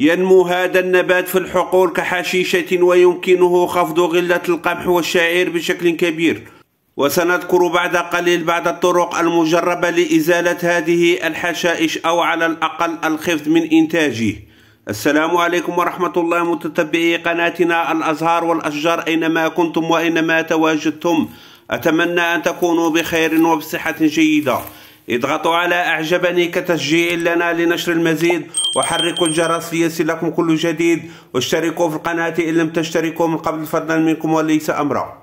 ينمو هذا النبات في الحقول كحشيشة ويمكنه خفض غلة القمح والشعير بشكل كبير وسنذكر بعد قليل بعض الطرق المجربة لإزالة هذه الحشائش أو على الأقل الخفض من إنتاجه السلام عليكم ورحمة الله متتبعي قناتنا الأزهار والأشجار أينما كنتم وأينما تواجدتم أتمنى أن تكونوا بخير وبصحة جيدة اضغطوا على أعجبني كتشجيع لنا لنشر المزيد وحركوا الجرس ليصلكم كل جديد واشتركوا في القناة إن لم تشتركوا من قبل فضلا منكم وليس أمرا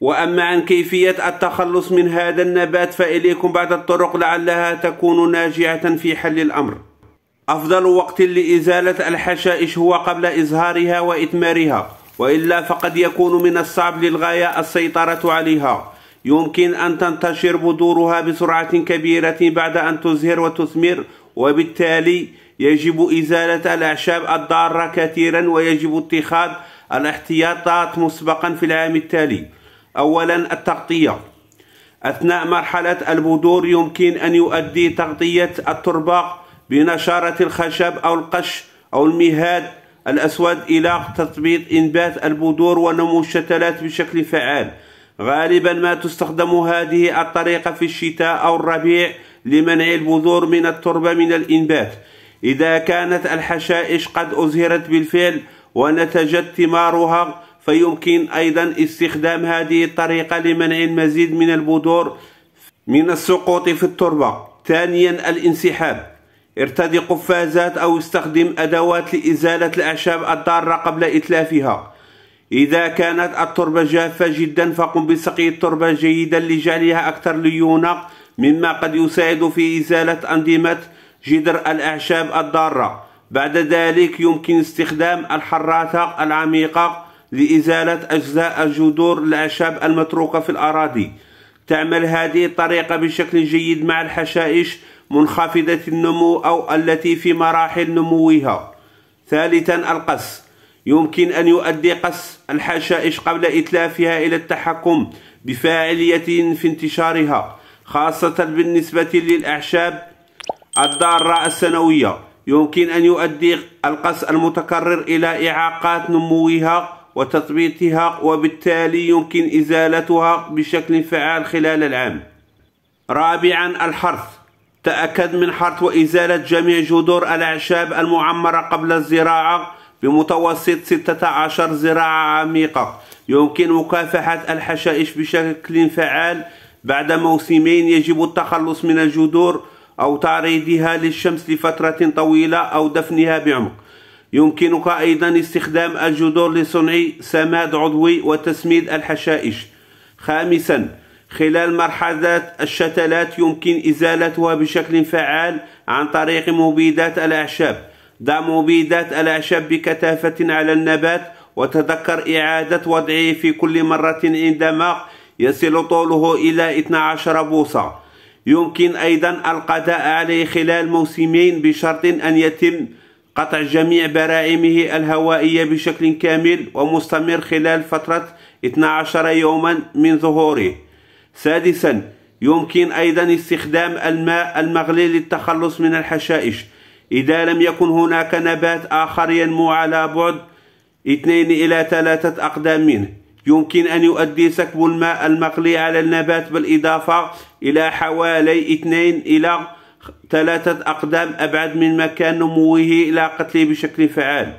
وأما عن كيفية التخلص من هذا النبات فإليكم بعض الطرق لعلها تكون ناجعة في حل الأمر أفضل وقت لإزالة الحشائش هو قبل إزهارها وإثمارها وإلا فقد يكون من الصعب للغاية السيطرة عليها يمكن أن تنتشر بذورها بسرعة كبيرة بعد أن تزهر وتثمر وبالتالي يجب إزالة الأعشاب الضارة كثيرا ويجب اتخاذ الاحتياطات مسبقا في العام التالي أولا التغطية أثناء مرحلة البذور يمكن أن يؤدي تغطية التربة بنشارة الخشب أو القش أو المهاد الأسود إلى تثبيط إنبات البذور ونمو الشتلات بشكل فعال غالبا ما تستخدم هذه الطريقة في الشتاء أو الربيع لمنع البذور من التربة من الإنبات إذا كانت الحشائش قد أزهرت بالفعل ونتجت ثمارها فيمكن أيضا استخدام هذه الطريقة لمنع المزيد من البذور من السقوط في التربة ثانيا الانسحاب ارتدي قفازات أو استخدم أدوات لإزالة الأعشاب الضارة قبل إتلافها إذا كانت التربة جافة جدا فقم بسقي التربة جيدا لجعلها أكثر ليونة مما قد يساعد في إزالة أنظمة جدر الأعشاب الضارة بعد ذلك يمكن استخدام الحراثة العميقة لإزالة أجزاء جذور الأعشاب المتروكة في الأراضي تعمل هذه الطريقة بشكل جيد مع الحشائش منخفضة النمو أو التي في مراحل نموها ثالثا القص يمكن أن يؤدي قص الحشائش قبل إتلافها إلى التحكم بفاعلية في انتشارها خاصة بالنسبة للأعشاب الضارة السنوية يمكن أن يؤدي القص المتكرر إلى إعاقات نموها وتثبيتها وبالتالي يمكن إزالتها بشكل فعال خلال العام رابعا الحرث تأكد من حرث وإزالة جميع جذور الأعشاب المعمرة قبل الزراعة بمتوسط 16 زراعة عميقة يمكن مكافحة الحشائش بشكل فعال بعد موسمين يجب التخلص من الجذور أو تعريضها للشمس لفترة طويلة أو دفنها بعمق يمكنك أيضا استخدام الجذور لصنع سماد عضوي وتسميد الحشائش خامسا خلال مرحلة الشتلات يمكن إزالتها بشكل فعال عن طريق مبيدات الأعشاب دع مبيدات الأعشاب بكثافة على النبات وتذكر إعادة وضعه في كل مرة عندما يصل طوله إلى 12 بوصة يمكن أيضا القضاء عليه خلال موسمين بشرط أن يتم قطع جميع براعمه الهوائية بشكل كامل ومستمر خلال فترة 12 يوما من ظهوره سادسا يمكن أيضا استخدام الماء المغلي للتخلص من الحشائش إذا لم يكن هناك نبات آخر ينمو على بعد اثنين إلى ثلاثة أقدام منه يمكن أن يؤدي سكب الماء المقلي على النبات بالإضافة إلى حوالي اثنين إلى ثلاثة أقدام أبعد من مكان نموه إلى قتله بشكل فعال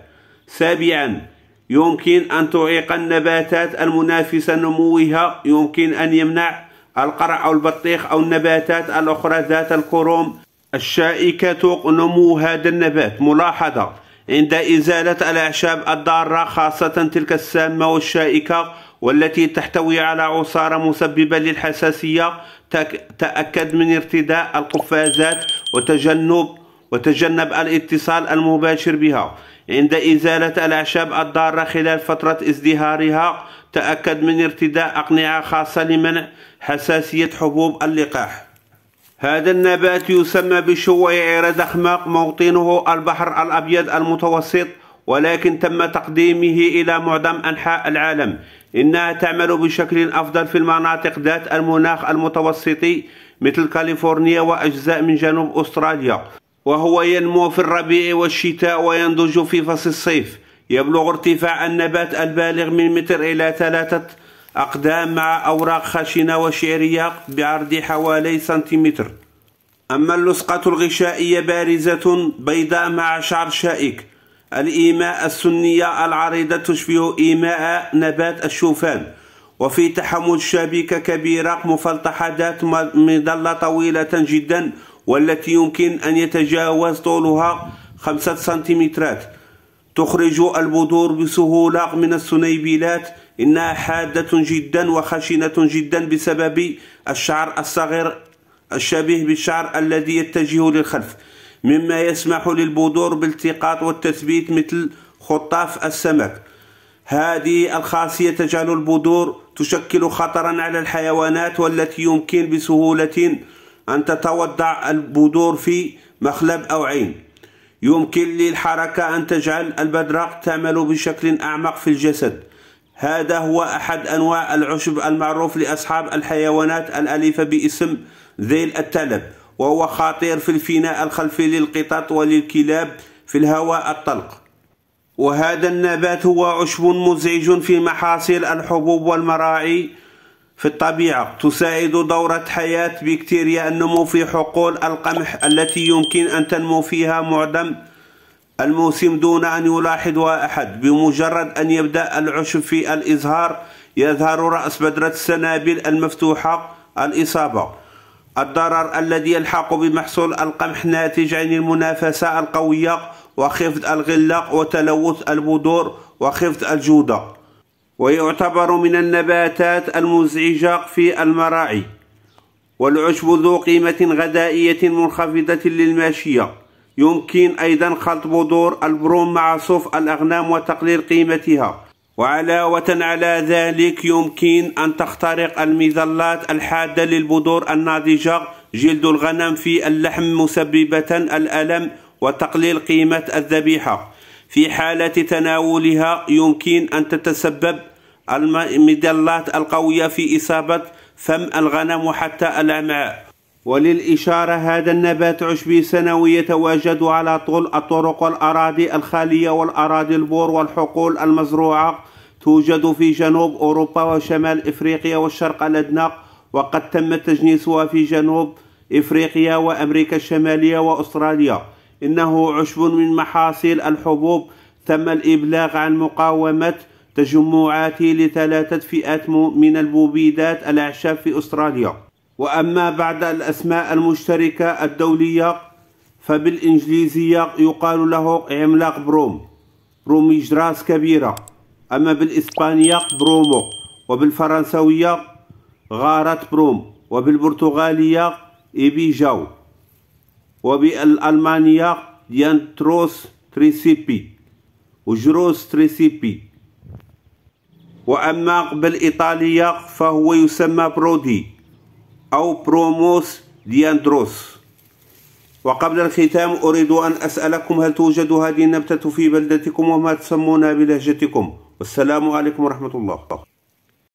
سابعا يمكن أن تعيق النباتات المنافسة نموها يمكن أن يمنع القرع أو البطيخ أو النباتات الأخرى ذات الكروم الشائكة نمو هذا النبات ملاحظة عند إزالة الأعشاب الضارة خاصة تلك السامة والشائكة والتي تحتوي على عصارة مسببة للحساسية تأكد من ارتداء القفازات وتجنب وتجنب الاتصال المباشر بها عند إزالة الأعشاب الضارة خلال فترة ازدهارها تأكد من ارتداء أقنعة خاصة لمنع حساسية حبوب اللقاح هذا النبات يسمى بالشويعير دخماق موطنه البحر الأبيض المتوسط ولكن تم تقديمه إلى معظم أنحاء العالم إنها تعمل بشكل أفضل في المناطق ذات المناخ المتوسطي مثل كاليفورنيا وأجزاء من جنوب أستراليا وهو ينمو في الربيع والشتاء وينضج في فصل الصيف يبلغ ارتفاع النبات البالغ من متر إلى ثلاثة أقدام مع أوراق خشنة وشعرية بعرض حوالي سنتيمتر أما اللصقة الغشائية بارزة بيضاء مع شعر شائك الإيماء السنية العريضة تشبه إيماء نبات الشوفان وفي تحمل شبكة كبيرة مفلطحة ذات مظلة طويلة جدا والتي يمكن أن يتجاوز طولها خمسة سنتيمترات تخرج البذور بسهولة من السنيبيلات إنها حادة جدا وخشنة جدا بسبب الشعر الصغير الشبيه بالشعر الذي يتجه للخلف مما يسمح للبذور بالتقاط والتثبيت مثل خطاف السمك هذه الخاصية تجعل البذور تشكل خطرا على الحيوانات والتي يمكن بسهولة أن تتوضع البذور في مخلب أو عين يمكن للحركة أن تجعل البدرق تعمل بشكل أعمق في الجسد هذا هو أحد أنواع العشب المعروف لأصحاب الحيوانات الأليفة باسم ذيل التلب وهو خطير في الفناء الخلفي للقطط وللكلاب في الهواء الطلق وهذا النبات هو عشب مزعج في محاصيل الحبوب والمراعي في الطبيعة تساعد دورة حياة بكتيريا النمو في حقول القمح التي يمكن أن تنمو فيها معدم الموسم دون أن يلاحظها أحد بمجرد أن يبدأ العشب في الإزهار يظهر رأس بدرة السنابل المفتوحة الإصابة الضرر الذي يلحق بمحصول القمح ناتج عن المنافسة القوية وخفض الغلق وتلوث البذور وخفض الجودة ويعتبر من النباتات المزعجة في المراعي والعشب ذو قيمة غذائية منخفضة للماشية يمكن أيضا خلط بذور البروم مع صوف الأغنام وتقليل قيمتها وعلاوة على ذلك يمكن أن تخترق المظلات الحادة للبذور الناضجة جلد الغنم في اللحم مسببة الألم وتقليل قيمة الذبيحة في حالة تناولها يمكن أن تتسبب المظلات القوية في إصابة فم الغنم وحتى الأمعاء وللإشارة هذا النبات عشبي سنوي يتواجد على طول الطرق والأراضي الخالية والأراضي البور والحقول المزروعة توجد في جنوب أوروبا وشمال إفريقيا والشرق الأدنى وقد تم تجنيسها في جنوب إفريقيا وأمريكا الشمالية وأستراليا إنه عشب من محاصيل الحبوب تم الإبلاغ عن مقاومة تجمعاته لثلاثة فئات من البوبيدات الأعشاب في أستراليا وأما بعد الأسماء المشتركة الدولية فبالإنجليزية يقال له عملاق بروم رومي جراس كبيرة أما بالإسبانية برومو وبالفرنسوية غارة بروم وبالبرتغالية إبيجاو وبالألمانية ديانتروس تريسيبي وجروس تريسيبي وأما بالإيطالية فهو يسمى برودي أو بروموس دياندروس وقبل الختام أريد أن أسألكم هل توجد هذه النبتة في بلدتكم وما تسمونها بلهجتكم والسلام عليكم ورحمة الله